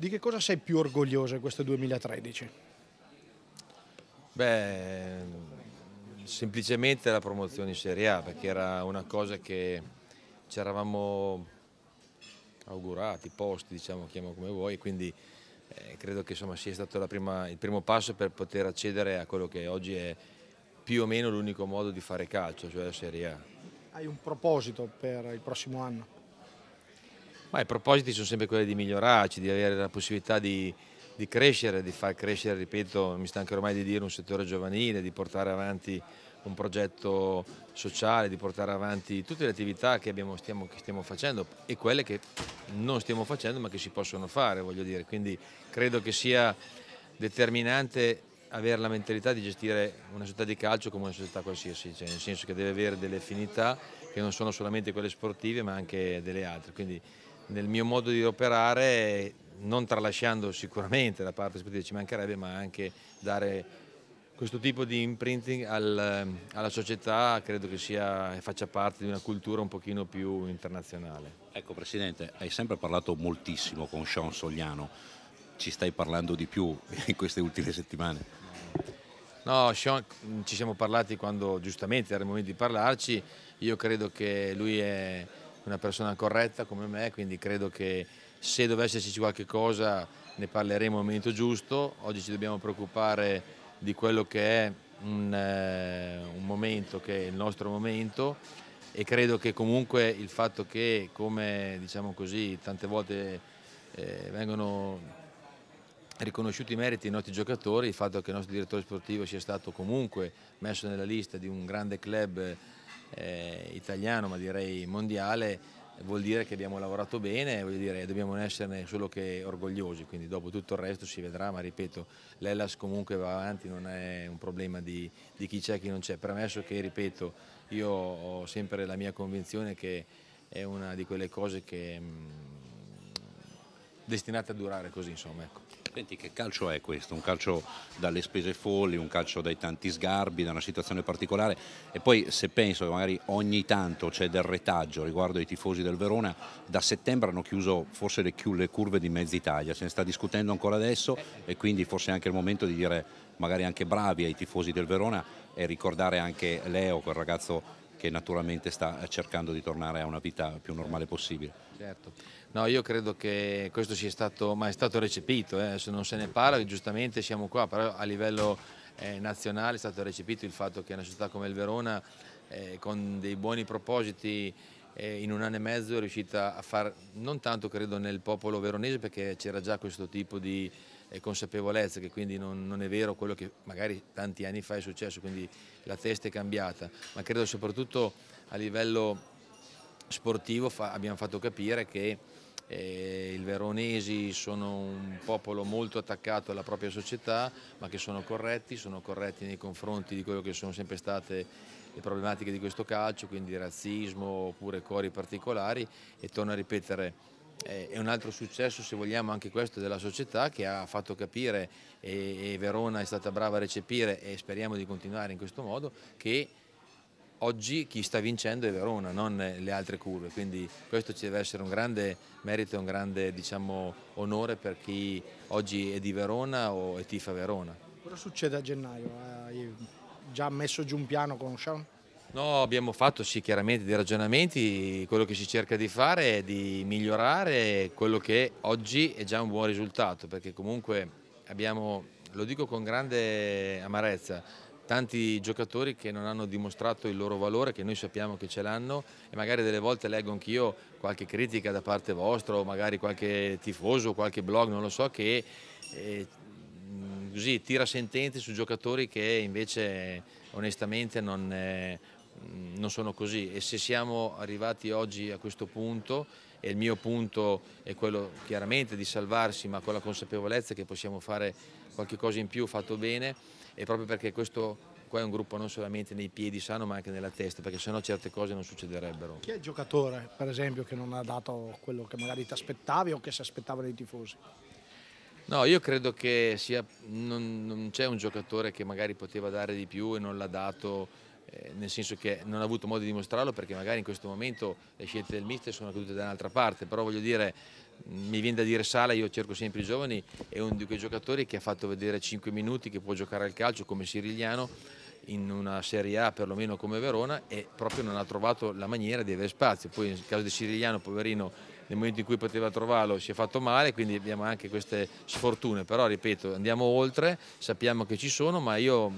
Di che cosa sei più orgoglioso in questo 2013? Beh, semplicemente la promozione in Serie A, perché era una cosa che ci eravamo augurati, posti, diciamo, chiamo come vuoi, quindi eh, credo che insomma, sia stato prima, il primo passo per poter accedere a quello che oggi è più o meno l'unico modo di fare calcio, cioè la Serie A. Hai un proposito per il prossimo anno? Ma i propositi sono sempre quelli di migliorarci, cioè di avere la possibilità di, di crescere, di far crescere, ripeto, mi stanco ormai di dire, un settore giovanile, di portare avanti un progetto sociale, di portare avanti tutte le attività che, abbiamo, stiamo, che, stiamo, facendo e quelle che non stiamo facendo ma che si possono fare, voglio dire. Quindi credo che sia determinante avere la mentalità di gestire una società di calcio come una società qualsiasi, cioè nel senso che deve avere delle affinità che non sono solamente quelle sportive ma anche delle altre. Quindi nel mio modo di operare, non tralasciando sicuramente la parte sportiva, ci mancherebbe, ma anche dare questo tipo di imprinting al, alla società credo che sia, faccia parte di una cultura un pochino più internazionale. Ecco Presidente, hai sempre parlato moltissimo con Sean Sogliano, ci stai parlando di più in queste ultime settimane? No, Sean, ci siamo parlati quando giustamente era il momento di parlarci, io credo che lui è una persona corretta come me, quindi credo che se dovesse esserci qualche cosa ne parleremo al momento giusto, oggi ci dobbiamo preoccupare di quello che è un, eh, un momento che è il nostro momento e credo che comunque il fatto che come diciamo così tante volte eh, vengono riconosciuti i meriti dei nostri giocatori, il fatto che il nostro direttore sportivo sia stato comunque messo nella lista di un grande club eh, italiano ma direi mondiale vuol dire che abbiamo lavorato bene e dobbiamo esserne solo che orgogliosi, quindi dopo tutto il resto si vedrà, ma ripeto, l'Ellas comunque va avanti, non è un problema di, di chi c'è e chi non c'è, premesso che, ripeto, io ho sempre la mia convinzione che è una di quelle cose che mh, mm, destinate a durare così, insomma, ecco. Senti, che calcio è questo? Un calcio dalle spese folli, un calcio dai tanti sgarbi, da una situazione particolare e poi se penso che magari ogni tanto c'è del retaggio riguardo ai tifosi del Verona, da settembre hanno chiuso forse le, le curve di mezza Italia, se ne sta discutendo ancora adesso e quindi forse è anche il momento di dire magari anche bravi ai tifosi del Verona e ricordare anche Leo, quel ragazzo che naturalmente sta cercando di tornare a una vita più normale possibile. Certo. No, io credo che questo sia stato, ma è stato recepito, eh. se non se ne parla, giustamente siamo qua, però a livello eh, nazionale è stato recepito il fatto che una società come il Verona eh, con dei buoni propositi in un anno e mezzo è riuscita a far, non tanto credo nel popolo veronese perché c'era già questo tipo di eh, consapevolezza che quindi non, non, è vero quello che magari tanti anni fa è successo, quindi la testa è cambiata, ma credo soprattutto a livello sportivo fa, abbiamo fatto capire che eh, I veronesi sono un popolo molto attaccato alla propria società, ma che sono corretti, sono corretti nei confronti di quello che sono sempre state le problematiche di questo calcio, quindi razzismo oppure cori particolari e torno a ripetere è un altro successo se vogliamo anche questo della società che ha fatto capire e Verona è stata brava a recepire e speriamo di continuare in questo modo che oggi chi sta vincendo è Verona, non le altre curve, quindi questo ci deve essere un grande merito e un grande diciamo, onore per chi oggi è di Verona o è tifa Verona. Cosa succede a gennaio? Hai già messo giù un piano con Sean? No, abbiamo fatto sì chiaramente dei ragionamenti, quello che si cerca di fare è di migliorare quello che oggi è già un buon risultato, perché comunque abbiamo, lo dico con grande amarezza, tanti giocatori che non hanno dimostrato il loro valore, che noi sappiamo che ce l'hanno e magari delle volte leggo anch'io qualche critica da parte vostra o magari qualche tifoso, qualche blog, non lo so, che eh, mm, così, tira sentenze su giocatori che invece onestamente non, eh, mm, non sono così e se siamo arrivati oggi a questo punto e il mio punto è quello chiaramente di salvarsi ma con la consapevolezza che possiamo fare qualche cosa in più fatto bene e proprio perché questo Qua è un gruppo non solamente nei piedi sano ma anche nella testa perché sennò certe cose non succederebbero. Chi è il giocatore per esempio che non ha dato quello che magari ti aspettavi o che si aspettavano i tifosi? No, io credo che sia, non, non c'è un giocatore che magari poteva dare di più e non l'ha dato, eh, nel senso che non ha avuto modo di dimostrarlo perché magari in questo momento le scelte del mister sono cadute da un'altra parte, però voglio dire, mi viene da dire Sala, io cerco sempre i giovani, è uno di quei giocatori che ha fatto vedere 5 minuti, che può giocare al calcio come Sirigliano, in una Serie A perlomeno come Verona e proprio non ha trovato la maniera di avere spazio. Poi nel caso di Sirigliano, poverino, nel momento in cui poteva trovarlo si è fatto male, quindi abbiamo anche queste sfortune, però ripeto andiamo oltre, sappiamo che ci sono, ma io mm,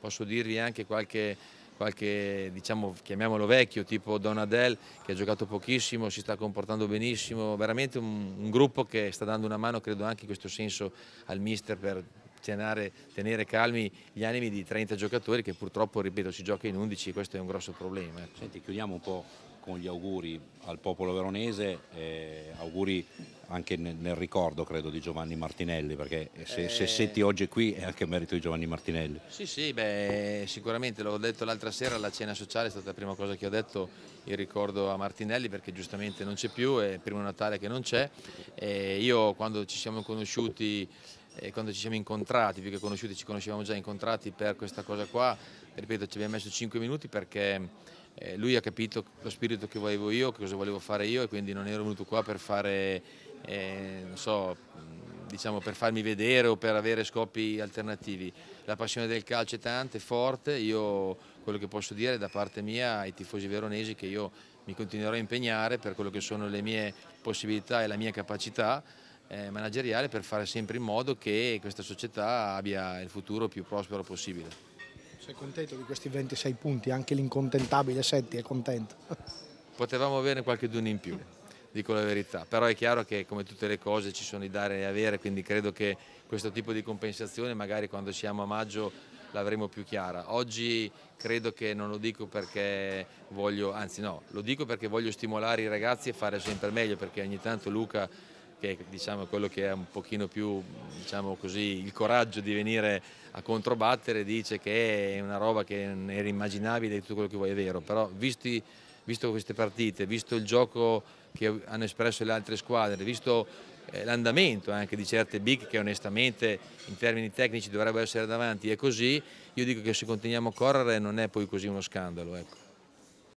posso dirvi anche qualche qualche diciamo chiamiamolo vecchio tipo Donadel che ha giocato pochissimo si sta comportando benissimo veramente un, un gruppo che sta dando una mano credo anche in questo senso al mister per tenere, tenere, calmi gli animi di 30 giocatori che purtroppo, ripeto, si gioca in 11 e questo è un grosso problema. Ecco. Senti, chiudiamo un po' con gli auguri al popolo veronese, eh, auguri anche nel, nel, ricordo credo di Giovanni Martinelli, perché se, eh... se senti oggi qui è anche merito di Giovanni Martinelli. Sì, sì, beh, sicuramente l'ho detto l'altra sera alla cena sociale, è stata la prima cosa che ho detto, il ricordo a Martinelli perché giustamente non c'è più, è il primo Natale che non c'è. io quando ci siamo conosciuti e eh, quando ci siamo incontrati, più che conosciuti, ci conoscevamo già incontrati per questa cosa qua, ripeto ci abbiamo messo 5 minuti perché eh, lui ha capito lo spirito che volevo io, che cosa volevo fare io e quindi non ero venuto qua per fare, eh, non so, diciamo per farmi vedere o per avere scopi alternativi. La passione del calcio è tanta, è forte, io quello che posso dire da parte mia ai tifosi veronesi che io mi continuerò a impegnare per quello che sono le mie possibilità e la mia capacità eh, manageriale per fare sempre in modo che questa società abbia il futuro più prospero possibile. Sei contento di questi 26 punti? Anche l'incontentabile Setti è contento? Potevamo avere qualcheduno in più, dico la verità, però è chiaro che come tutte le cose ci sono i dare e avere, quindi credo che questo tipo di compensazione magari quando siamo a maggio l'avremo più chiara. Oggi credo che non lo dico perché voglio, anzi no, lo dico perché voglio stimolare i ragazzi a fare sempre meglio, perché ogni tanto Luca che è diciamo, quello che ha un pochino più diciamo così, il coraggio di venire a controbattere, dice che è una roba che era immaginabile e tutto quello che vuoi è vero, però visti, visto queste partite, visto il gioco che hanno espresso le altre squadre, visto eh, l'andamento anche di certe big che onestamente in termini tecnici dovrebbero essere davanti è così, io dico che se continuiamo a correre non è poi così uno scandalo. Ecco.